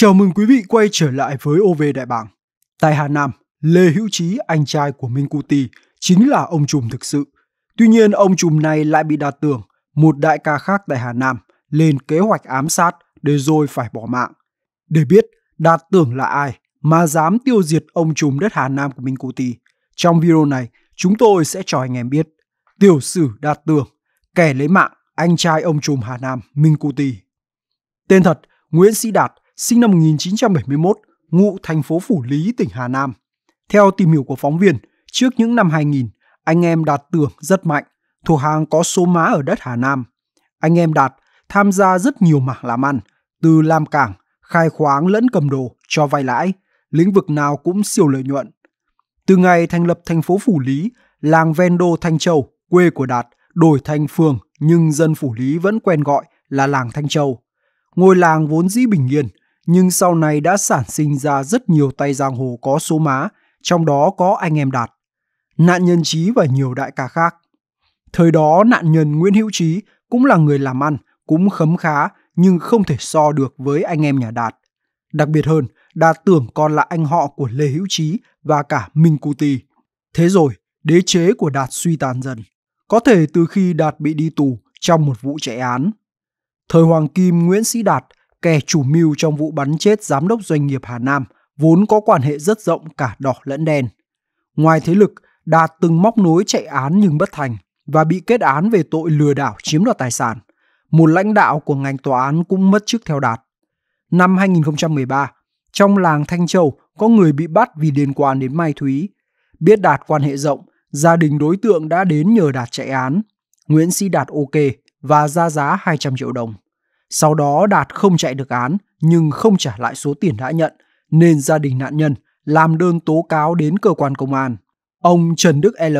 Chào mừng quý vị quay trở lại với OV Đại bảng Tại Hà Nam, Lê Hữu Trí, anh trai của Minh Tì chính là ông trùm thực sự. Tuy nhiên, ông trùm này lại bị Đạt tưởng một đại ca khác tại Hà Nam lên kế hoạch ám sát để rồi phải bỏ mạng. Để biết đạt tưởng là ai mà dám tiêu diệt ông trùm đất Hà Nam của Minh Tì trong video này chúng tôi sẽ cho anh em biết tiểu sử đạt tưởng, kẻ lấy mạng anh trai ông trùm Hà Nam Minh Tì Tên thật Nguyễn Sĩ Đạt – sinh năm 1971, ngụ thành phố Phủ Lý, tỉnh Hà Nam. Theo tìm hiểu của phóng viên, trước những năm 2000, anh em Đạt tưởng rất mạnh, thuộc hàng có số má ở đất Hà Nam. Anh em Đạt tham gia rất nhiều mảng làm ăn, từ làm cảng, khai khoáng lẫn cầm đồ, cho vay lãi, lĩnh vực nào cũng siêu lợi nhuận. Từ ngày thành lập thành phố Phủ Lý, làng ven đô Thanh Châu, quê của Đạt, đổi thành phường nhưng dân Phủ Lý vẫn quen gọi là làng Thanh Châu. Ngôi làng vốn dĩ bình yên, nhưng sau này đã sản sinh ra rất nhiều tay giang hồ có số má, trong đó có anh em Đạt, nạn nhân Trí và nhiều đại ca khác. Thời đó nạn nhân Nguyễn Hữu Trí cũng là người làm ăn, cũng khấm khá nhưng không thể so được với anh em nhà Đạt. Đặc biệt hơn, Đạt tưởng còn là anh họ của Lê Hữu Trí và cả Minh Cú Tì. Thế rồi, đế chế của Đạt suy tàn dần, có thể từ khi Đạt bị đi tù trong một vụ chạy án. Thời Hoàng Kim Nguyễn Sĩ Đạt kẻ chủ mưu trong vụ bắn chết giám đốc doanh nghiệp Hà Nam vốn có quan hệ rất rộng cả đỏ lẫn đen. Ngoài thế lực, Đạt từng móc nối chạy án nhưng bất thành và bị kết án về tội lừa đảo chiếm đoạt tài sản. Một lãnh đạo của ngành tòa án cũng mất chức theo Đạt. Năm 2013, trong làng Thanh Châu có người bị bắt vì liên quan đến Mai Thúy. Biết Đạt quan hệ rộng, gia đình đối tượng đã đến nhờ Đạt chạy án. Nguyễn Sĩ Đạt ok và ra giá 200 triệu đồng. Sau đó Đạt không chạy được án nhưng không trả lại số tiền đã nhận nên gia đình nạn nhân làm đơn tố cáo đến cơ quan công an. Ông Trần Đức L,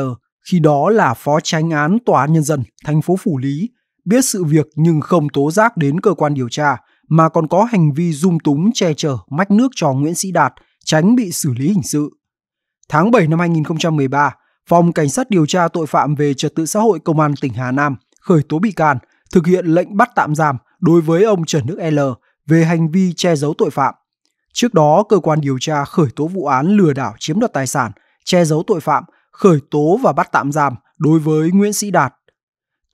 khi đó là phó tránh án tòa án nhân dân thành phố Phủ Lý, biết sự việc nhưng không tố giác đến cơ quan điều tra mà còn có hành vi dung túng che chở mách nước cho Nguyễn Sĩ Đạt tránh bị xử lý hình sự. Tháng 7 năm 2013, Phòng Cảnh sát điều tra tội phạm về trật tự xã hội Công an tỉnh Hà Nam khởi tố bị can thực hiện lệnh bắt tạm giam đối với ông Trần Đức L về hành vi che giấu tội phạm. Trước đó, cơ quan điều tra khởi tố vụ án lừa đảo chiếm đoạt tài sản, che giấu tội phạm, khởi tố và bắt tạm giam đối với Nguyễn Sĩ Đạt.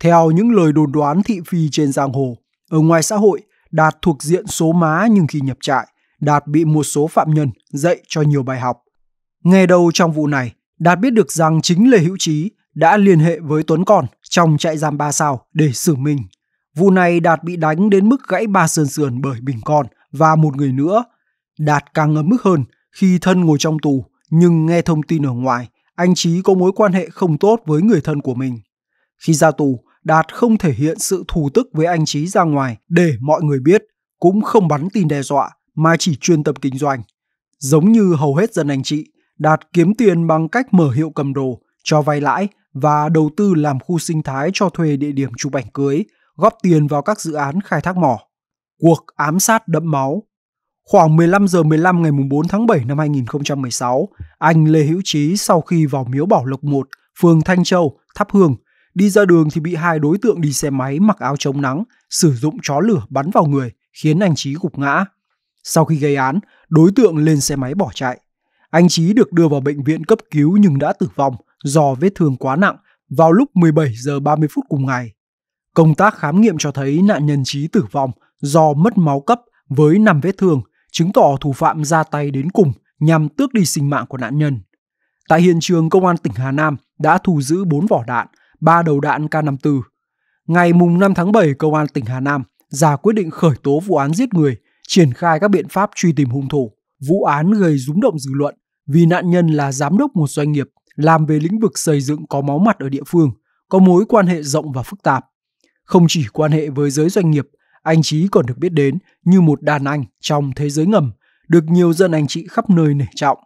Theo những lời đồn đoán thị phi trên giang hồ, ở ngoài xã hội, Đạt thuộc diện số má nhưng khi nhập trại, Đạt bị một số phạm nhân dạy cho nhiều bài học. Nghe đầu trong vụ này, Đạt biết được rằng chính Lê Hữu Trí đã liên hệ với Tuấn Còn trong trại giam ba sao để xử mình. Vụ này Đạt bị đánh đến mức gãy ba sườn sườn bởi Bình Còn và một người nữa. Đạt càng ngấm mức hơn khi thân ngồi trong tù nhưng nghe thông tin ở ngoài anh Chí có mối quan hệ không tốt với người thân của mình. Khi ra tù, Đạt không thể hiện sự thù tức với anh Chí ra ngoài để mọi người biết, cũng không bắn tin đe dọa mà chỉ chuyên tâm kinh doanh. Giống như hầu hết dân anh chị, Đạt kiếm tiền bằng cách mở hiệu cầm đồ, cho vay lãi và đầu tư làm khu sinh thái cho thuê địa điểm chụp ảnh cưới, góp tiền vào các dự án khai thác mỏ. Cuộc ám sát đẫm máu Khoảng 15 giờ 15 ngày 4 tháng 7 năm 2016, anh Lê Hữu Trí sau khi vào miếu Bảo Lộc 1, phường Thanh Châu, Tháp Hương, đi ra đường thì bị hai đối tượng đi xe máy mặc áo chống nắng, sử dụng chó lửa bắn vào người, khiến anh Trí gục ngã. Sau khi gây án, đối tượng lên xe máy bỏ chạy. Anh Trí được đưa vào bệnh viện cấp cứu nhưng đã tử vong, do vết thương quá nặng vào lúc 17 giờ 30 phút cùng ngày. Công tác khám nghiệm cho thấy nạn nhân trí tử vong do mất máu cấp với 5 vết thương, chứng tỏ thủ phạm ra tay đến cùng nhằm tước đi sinh mạng của nạn nhân. Tại hiện trường, công an tỉnh Hà Nam đã thu giữ 4 vỏ đạn, 3 đầu đạn K54. Ngày 5 tháng 7, công an tỉnh Hà Nam ra quyết định khởi tố vụ án giết người, triển khai các biện pháp truy tìm hung thủ. Vụ án gây rúng động dư luận vì nạn nhân là giám đốc một doanh nghiệp làm về lĩnh vực xây dựng có máu mặt ở địa phương, có mối quan hệ rộng và phức tạp. Không chỉ quan hệ với giới doanh nghiệp, anh Trí còn được biết đến như một đàn anh trong thế giới ngầm, được nhiều dân anh chị khắp nơi nể trọng.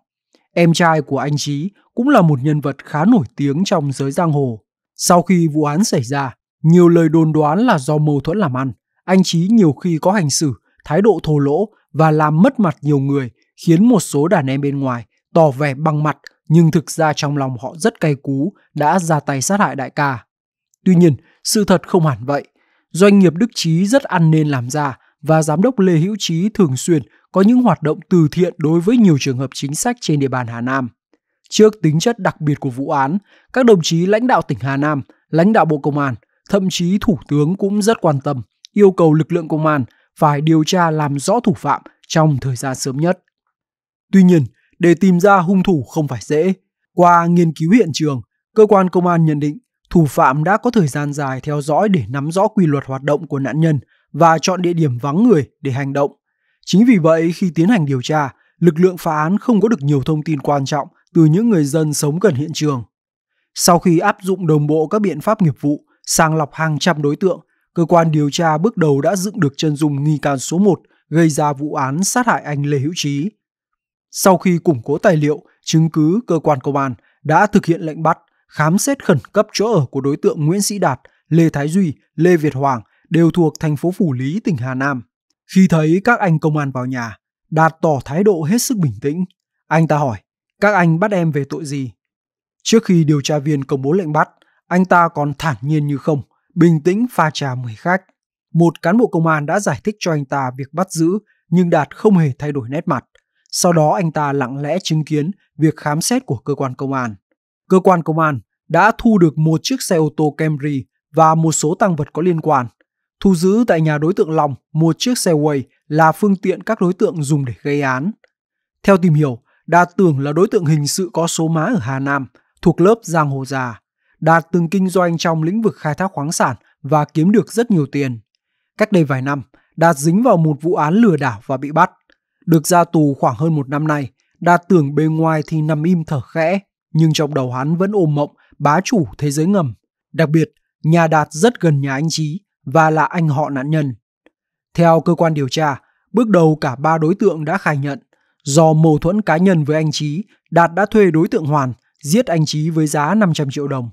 Em trai của anh Trí cũng là một nhân vật khá nổi tiếng trong giới giang hồ. Sau khi vụ án xảy ra, nhiều lời đồn đoán là do mâu thuẫn làm ăn. Anh Trí nhiều khi có hành xử, thái độ thô lỗ và làm mất mặt nhiều người, khiến một số đàn em bên ngoài tỏ vẻ bằng mặt nhưng thực ra trong lòng họ rất cay cú đã ra tay sát hại đại ca. Tuy nhiên, sự thật không hẳn vậy. Doanh nghiệp Đức Trí rất ăn nên làm ra và giám đốc Lê Hữu Trí thường xuyên có những hoạt động từ thiện đối với nhiều trường hợp chính sách trên địa bàn Hà Nam. Trước tính chất đặc biệt của vụ án, các đồng chí lãnh đạo tỉnh Hà Nam, lãnh đạo Bộ Công an, thậm chí Thủ tướng cũng rất quan tâm, yêu cầu lực lượng công an phải điều tra làm rõ thủ phạm trong thời gian sớm nhất. Tuy nhiên, để tìm ra hung thủ không phải dễ. Qua nghiên cứu hiện trường, cơ quan công an nhận định thủ phạm đã có thời gian dài theo dõi để nắm rõ quy luật hoạt động của nạn nhân và chọn địa điểm vắng người để hành động. Chính vì vậy, khi tiến hành điều tra, lực lượng phá án không có được nhiều thông tin quan trọng từ những người dân sống gần hiện trường. Sau khi áp dụng đồng bộ các biện pháp nghiệp vụ, sàng lọc hàng trăm đối tượng, cơ quan điều tra bước đầu đã dựng được chân dung nghi can số 1 gây ra vụ án sát hại anh Lê Hữu Trí. Sau khi củng cố tài liệu, chứng cứ cơ quan công an đã thực hiện lệnh bắt, khám xét khẩn cấp chỗ ở của đối tượng Nguyễn Sĩ Đạt, Lê Thái Duy, Lê Việt Hoàng đều thuộc thành phố Phủ Lý, tỉnh Hà Nam. Khi thấy các anh công an vào nhà, Đạt tỏ thái độ hết sức bình tĩnh. Anh ta hỏi, các anh bắt em về tội gì? Trước khi điều tra viên công bố lệnh bắt, anh ta còn thản nhiên như không, bình tĩnh pha trà mời khách. Một cán bộ công an đã giải thích cho anh ta việc bắt giữ, nhưng Đạt không hề thay đổi nét mặt, sau đó anh ta lặng lẽ chứng kiến việc khám xét của cơ quan công an. Cơ quan công an đã thu được một chiếc xe ô tô Camry và một số tăng vật có liên quan. Thu giữ tại nhà đối tượng Long một chiếc xe Way là phương tiện các đối tượng dùng để gây án. Theo tìm hiểu, Đạt tưởng là đối tượng hình sự có số má ở Hà Nam, thuộc lớp Giang Hồ Già. Đạt từng kinh doanh trong lĩnh vực khai thác khoáng sản và kiếm được rất nhiều tiền. Cách đây vài năm, Đạt dính vào một vụ án lừa đảo và bị bắt. Được ra tù khoảng hơn một năm nay, Đạt tưởng bề ngoài thì nằm im thở khẽ, nhưng trong đầu hắn vẫn ôm mộng bá chủ thế giới ngầm. Đặc biệt, nhà Đạt rất gần nhà anh Trí và là anh họ nạn nhân. Theo cơ quan điều tra, bước đầu cả ba đối tượng đã khai nhận do mâu thuẫn cá nhân với anh Trí, Đạt đã thuê đối tượng Hoàn giết anh Trí với giá 500 triệu đồng.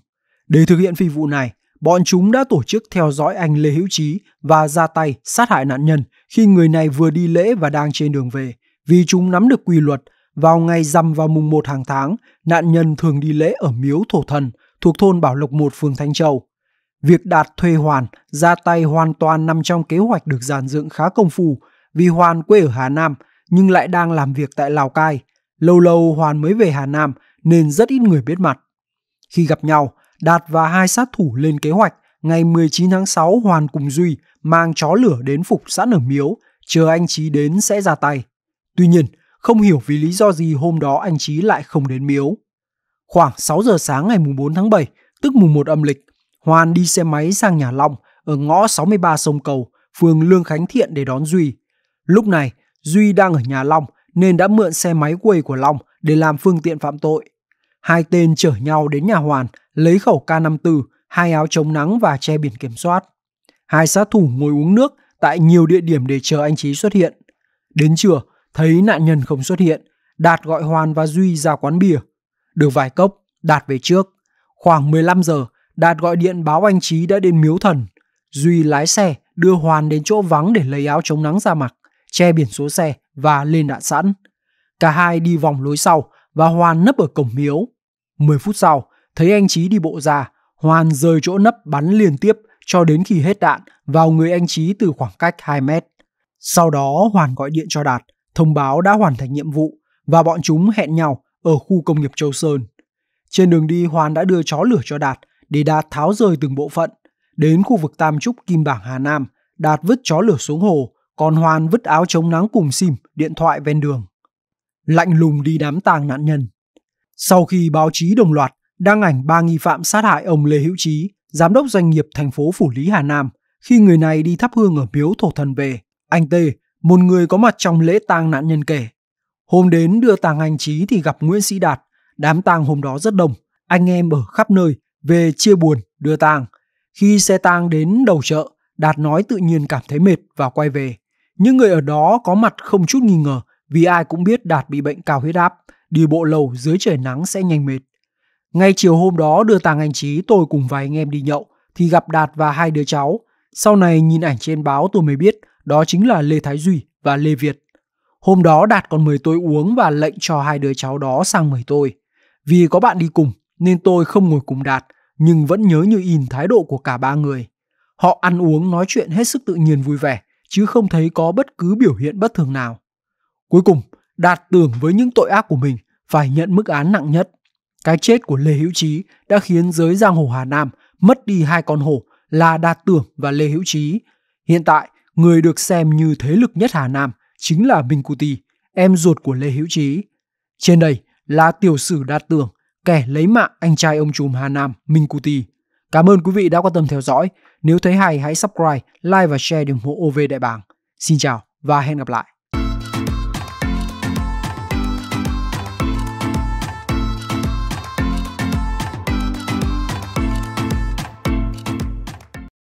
Để thực hiện phi vụ này, bọn chúng đã tổ chức theo dõi anh Lê Hữu Chí và ra tay sát hại nạn nhân khi người này vừa đi lễ và đang trên đường về. Vì chúng nắm được quy luật, vào ngày rằm vào mùng 1 hàng tháng, nạn nhân thường đi lễ ở miếu thổ thần thuộc thôn Bảo Lộc 1 phường Thanh Châu. Việc đạt thuê Hoàn ra tay hoàn toàn nằm trong kế hoạch được giàn dựng khá công phu vì Hoàn quê ở Hà Nam nhưng lại đang làm việc tại Lào Cai. Lâu lâu Hoàn mới về Hà Nam nên rất ít người biết mặt. Khi gặp nhau, Đạt và hai sát thủ lên kế hoạch, ngày 19 tháng 6 Hoàn cùng Duy mang chó lửa đến phục sẵn ở miếu, chờ anh Chí đến sẽ ra tay. Tuy nhiên, không hiểu vì lý do gì hôm đó anh Chí lại không đến miếu. Khoảng 6 giờ sáng ngày mùng 4 tháng 7, tức mùng 1 âm lịch, Hoàn đi xe máy sang nhà Long ở ngõ 63 sông Cầu, phường Lương Khánh Thiện để đón Duy. Lúc này, Duy đang ở nhà Long nên đã mượn xe máy quầy của Long để làm phương tiện phạm tội. Hai tên chở nhau đến nhà Hoàn lấy khẩu K54, hai áo chống nắng và che biển kiểm soát. Hai sát thủ ngồi uống nước tại nhiều địa điểm để chờ anh Trí xuất hiện. Đến trưa, thấy nạn nhân không xuất hiện, Đạt gọi Hoàn và Duy ra quán bia. Được vài cốc, Đạt về trước. Khoảng 15 giờ, Đạt gọi điện báo anh Trí đã đến miếu thần. Duy lái xe đưa Hoàn đến chỗ vắng để lấy áo chống nắng ra mặc, che biển số xe và lên đạn sẵn. Cả hai đi vòng lối sau và Hoàn nấp ở cổng miếu. 10 phút sau, Thấy anh Chí đi bộ ra, Hoàn rời chỗ nấp bắn liên tiếp cho đến khi hết đạn vào người anh Chí từ khoảng cách 2 mét. Sau đó Hoàn gọi điện cho Đạt, thông báo đã hoàn thành nhiệm vụ và bọn chúng hẹn nhau ở khu công nghiệp Châu Sơn. Trên đường đi Hoàn đã đưa chó lửa cho Đạt để Đạt tháo rời từng bộ phận. Đến khu vực Tam Trúc Kim Bảng Hà Nam, Đạt vứt chó lửa xuống hồ, còn Hoàn vứt áo chống nắng cùng sim, điện thoại ven đường. Lạnh lùng đi đám tang nạn nhân. Sau khi báo chí đồng loạt đăng ảnh ba nghi phạm sát hại ông Lê Hữu Chí, giám đốc doanh nghiệp thành phố Phủ Lý Hà Nam, khi người này đi thắp hương ở miếu thổ thần về. Anh Tê, một người có mặt trong lễ tang nạn nhân kể. Hôm đến đưa tàng anh Chí thì gặp Nguyễn Sĩ Đạt, đám tang hôm đó rất đông, anh em ở khắp nơi, về chia buồn, đưa tang. Khi xe tang đến đầu chợ, Đạt nói tự nhiên cảm thấy mệt và quay về. Những người ở đó có mặt không chút nghi ngờ vì ai cũng biết Đạt bị bệnh cao huyết áp, đi bộ lầu dưới trời nắng sẽ nhanh mệt. Ngay chiều hôm đó đưa tàng anh trí tôi cùng vài anh em đi nhậu thì gặp Đạt và hai đứa cháu. Sau này nhìn ảnh trên báo tôi mới biết đó chính là Lê Thái Duy và Lê Việt. Hôm đó Đạt còn mời tôi uống và lệnh cho hai đứa cháu đó sang mời tôi. Vì có bạn đi cùng nên tôi không ngồi cùng Đạt nhưng vẫn nhớ như in thái độ của cả ba người. Họ ăn uống nói chuyện hết sức tự nhiên vui vẻ chứ không thấy có bất cứ biểu hiện bất thường nào. Cuối cùng, Đạt tưởng với những tội ác của mình phải nhận mức án nặng nhất. Cái chết của Lê Hữu Trí đã khiến giới giang hồ Hà Nam mất đi hai con hổ là Đạt Tưởng và Lê Hữu Trí. Hiện tại, người được xem như thế lực nhất Hà Nam chính là Minh Cuti, em ruột của Lê Hữu Trí. Trên đây là tiểu sử Đạt Tưởng, kẻ lấy mạng anh trai ông trùm Hà Nam Minh Cuti. Cảm ơn quý vị đã quan tâm theo dõi. Nếu thấy hay hãy subscribe, like và share để ủng hộ OV Đại Bàng. Xin chào và hẹn gặp lại.